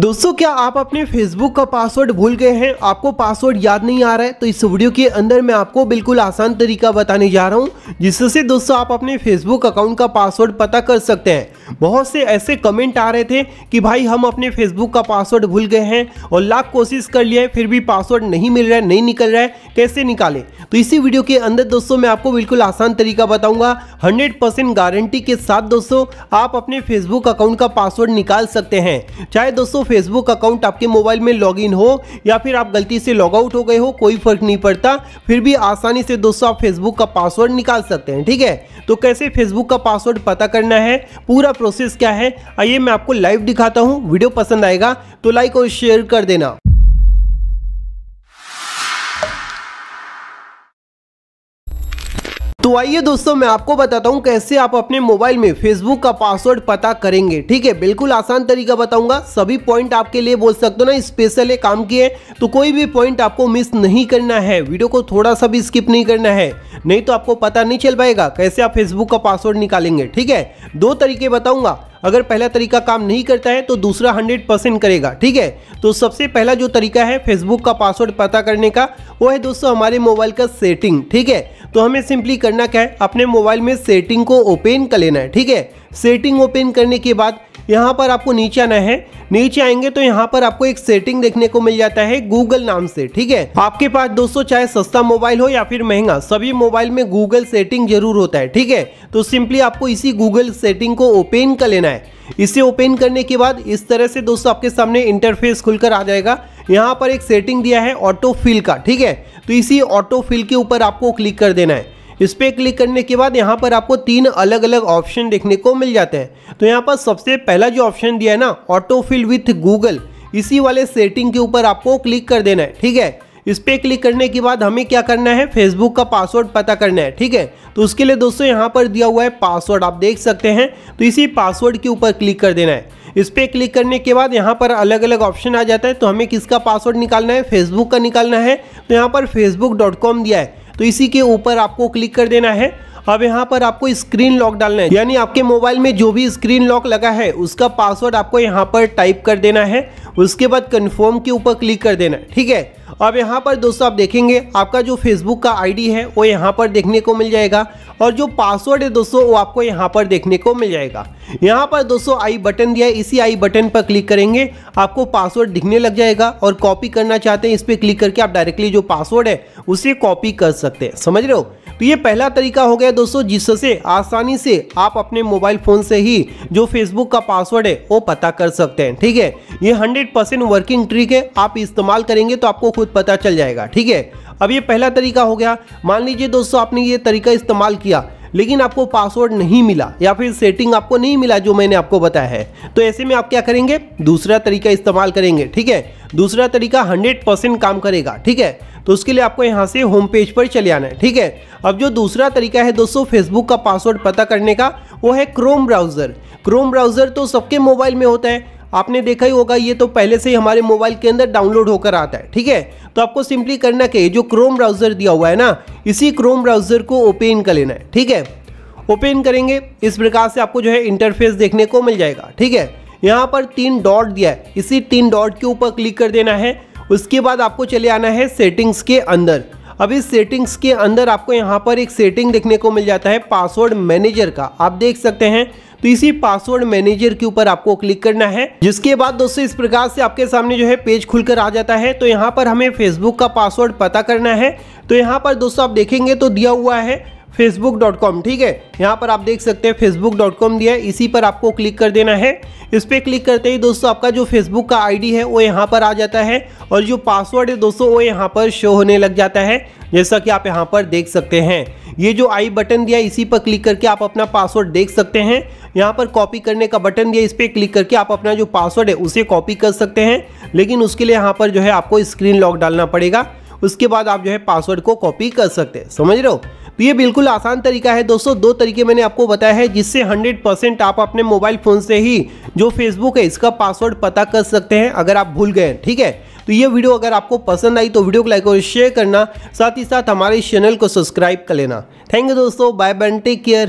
दोस्तों क्या आप अपने फेसबुक का पासवर्ड भूल गए हैं आपको पासवर्ड याद नहीं आ रहा है तो इस वीडियो के अंदर मैं आपको बिल्कुल आसान तरीका बताने जा रहा हूं जिससे दोस्तों आप अपने फेसबुक अकाउंट का पासवर्ड पता कर सकते हैं बहुत से ऐसे कमेंट आ रहे थे कि भाई हम अपने फेसबुक का पासवर्ड भूल गए हैं और लाख कोशिश कर लिया है फिर भी पासवर्ड नहीं मिल रहा है नहीं निकल रहा है कैसे निकालें तो इसी वीडियो के अंदर दोस्तों मैं आपको बिल्कुल आसान तरीका बताऊंगा हंड्रेड गारंटी के साथ दोस्तों आप अपने फेसबुक अकाउंट का पासवर्ड निकाल सकते हैं चाहे दोस्तों फेसबुक अकाउंट आपके मोबाइल में लॉग हो या फिर आप गलती से लॉग आउट हो गए हो कोई फर्क नहीं पड़ता फिर भी आसानी से दोस्तों आप फेसबुक का पासवर्ड निकाल सकते हैं ठीक है तो कैसे फेसबुक का पासवर्ड पता करना है पूरा प्रोसेस क्या है आइए मैं आपको लाइव दिखाता हूँ वीडियो पसंद आएगा तो लाइक और शेयर कर देना तो आइए दोस्तों मैं आपको बताता हूँ कैसे आप अपने मोबाइल में फेसबुक का पासवर्ड पता करेंगे ठीक है बिल्कुल आसान तरीका बताऊंगा सभी पॉइंट आपके लिए बोल सकते हो ना स्पेशल काम किए तो कोई भी पॉइंट आपको मिस नहीं करना है वीडियो को थोड़ा सा भी स्किप नहीं करना है नहीं तो आपको पता नहीं चल पाएगा कैसे आप फेसबुक का पासवर्ड निकालेंगे ठीक है दो तरीके बताऊंगा अगर पहला तरीका काम नहीं करता है तो दूसरा हंड्रेड परसेंट करेगा ठीक है तो सबसे पहला जो तरीका है फेसबुक का पासवर्ड पता करने का वो है दोस्तों हमारे मोबाइल का सेटिंग ठीक है तो हमें सिंपली करना क्या है अपने मोबाइल में सेटिंग को ओपन कर लेना है ठीक है सेटिंग ओपन करने के बाद यहाँ पर आपको नीचे आना है नीचे आएंगे तो यहाँ पर आपको एक सेटिंग देखने को मिल जाता है गूगल नाम से ठीक है आपके पास दोस्तों चाहे सस्ता मोबाइल हो या फिर महंगा सभी मोबाइल में गूगल सेटिंग जरूर होता है ठीक है तो सिंपली आपको इसी गूगल सेटिंग को ओपन कर लेना है इसे ओपन करने के बाद इस तरह से दोस्तों आपके सामने इंटरफेस खुलकर आ जाएगा यहाँ पर एक सेटिंग दिया है ऑटो फिल का ठीक है तो इसी ऑटो फिल के ऊपर आपको क्लिक कर देना है इस पर क्लिक करने के बाद यहाँ पर आपको तीन अलग अलग ऑप्शन देखने को मिल जाते हैं तो यहाँ पर सबसे पहला जो ऑप्शन दिया है ना ऑटो फिल विथ गूगल इसी वाले सेटिंग के ऊपर आपको क्लिक कर देना है ठीक है इस पर क्लिक करने के बाद हमें क्या करना है फेसबुक का पासवर्ड पता करना है ठीक है तो उसके लिए दोस्तों यहाँ पर दिया हुआ है पासवर्ड आप देख सकते हैं तो इसी पासवर्ड के ऊपर क्लिक कर देना है इस पर क्लिक करने के बाद यहाँ पर अलग अलग ऑप्शन आ जाता है तो हमें किसका पासवर्ड निकालना है फेसबुक का निकालना है तो यहाँ पर फेसबुक दिया है तो इसी के ऊपर आपको क्लिक कर देना है अब यहाँ पर आपको स्क्रीन लॉक डालना है यानी आपके मोबाइल में जो भी स्क्रीन लॉक लगा है उसका पासवर्ड आपको यहाँ पर टाइप कर देना है उसके बाद कन्फर्म के ऊपर क्लिक कर देना है ठीक है अब यहाँ पर दोस्तों आप देखेंगे आपका जो फेसबुक का आईडी है वो यहाँ पर देखने को मिल जाएगा और जो पासवर्ड है दोस्तों वो आपको यहाँ पर देखने को मिल जाएगा यहाँ पर दोस्तों आई बटन दिया है इसी आई बटन पर क्लिक करेंगे आपको पासवर्ड दिखने लग जाएगा और कॉपी करना चाहते हैं इस पर क्लिक करके आप डायरेक्टली जो पासवर्ड है उसे कॉपी कर सकते हैं समझ रहे हो तो ये पहला तरीका हो गया दोस्तों जिससे आसानी से आप अपने मोबाइल फ़ोन से ही जो फेसबुक का पासवर्ड है वो पता कर सकते हैं ठीक है ये हंड्रेड परसेंट वर्किंग ट्रिक है आप इस्तेमाल करेंगे तो आपको खुद पता चल जाएगा ठीक है अब ये पहला तरीका हो गया मान लीजिए दोस्तों आपने ये तरीका इस्तेमाल किया लेकिन आपको पासवर्ड नहीं मिला या फिर सेटिंग आपको नहीं मिला जो मैंने आपको बताया है तो ऐसे में आप क्या करेंगे दूसरा तरीका इस्तेमाल करेंगे ठीक है दूसरा तरीका 100 परसेंट काम करेगा ठीक है तो उसके लिए आपको यहाँ से होम पेज पर चले आना है ठीक है अब जो दूसरा तरीका है दोस्तों फेसबुक का पासवर्ड पता करने का वो है क्रोम ब्राउज़र क्रोम ब्राउज़र तो सबके मोबाइल में होता है आपने देखा ही होगा ये तो पहले से ही हमारे मोबाइल के अंदर डाउनलोड होकर आता है ठीक है तो आपको सिंपली करना क्या जो क्रोम ब्राउज़र दिया हुआ है ना इसी क्रोम ब्राउज़र को ओपन कर लेना है ठीक है ओपन करेंगे इस प्रकार से आपको जो है इंटरफेस देखने को मिल जाएगा ठीक है यहाँ पर तीन डॉट दिया है इसी तीन डॉट के ऊपर क्लिक कर देना है उसके बाद आपको चले आना है सेटिंग्स के अंदर अब इस सेटिंग्स के अंदर आपको यहाँ पर एक सेटिंग देखने को मिल जाता है पासवर्ड मैनेजर का आप देख सकते हैं तो इसी पासवर्ड मैनेजर के ऊपर आपको क्लिक करना है जिसके बाद दोस्तों इस प्रकार से आपके सामने जो है पेज खुलकर आ जाता है तो यहाँ पर हमें फेसबुक का पासवर्ड पता करना है तो यहाँ पर दोस्तों आप देखेंगे तो दिया हुआ है facebook.com ठीक है यहाँ पर आप देख सकते हैं facebook.com दिया है इसी पर आपको क्लिक कर देना है इस पर क्लिक करते ही दोस्तों आपका जो फेसबुक का आईडी है वो यहाँ पर आ जाता है और जो पासवर्ड है दोस्तों वो यहाँ पर शो होने लग जाता है जैसा कि आप यहाँ पर देख सकते हैं ये जो आई बटन दिया इसी पर क्लिक करके आप अपना पासवर्ड देख सकते हैं यहाँ पर कॉपी करने का बटन दिया इस पर क्लिक करके आप अपना जो पासवर्ड है उसे कॉपी कर सकते हैं लेकिन उसके लिए यहाँ पर जो है आपको स्क्रीन लॉक डालना पड़ेगा उसके बाद आप जो है पासवर्ड को कॉपी कर सकते हैं समझ रहे हो तो ये बिल्कुल आसान तरीका है दोस्तों दो तरीके मैंने आपको बताया है जिससे 100% आप अपने मोबाइल फ़ोन से ही जो फेसबुक है इसका पासवर्ड पता कर सकते हैं अगर आप भूल गए ठीक है तो ये वीडियो अगर आपको पसंद आई तो वीडियो को लाइक और शेयर करना साथ ही साथ हमारे चैनल को सब्सक्राइब कर लेना थैंक यू दोस्तों बाय बाय टेक केयर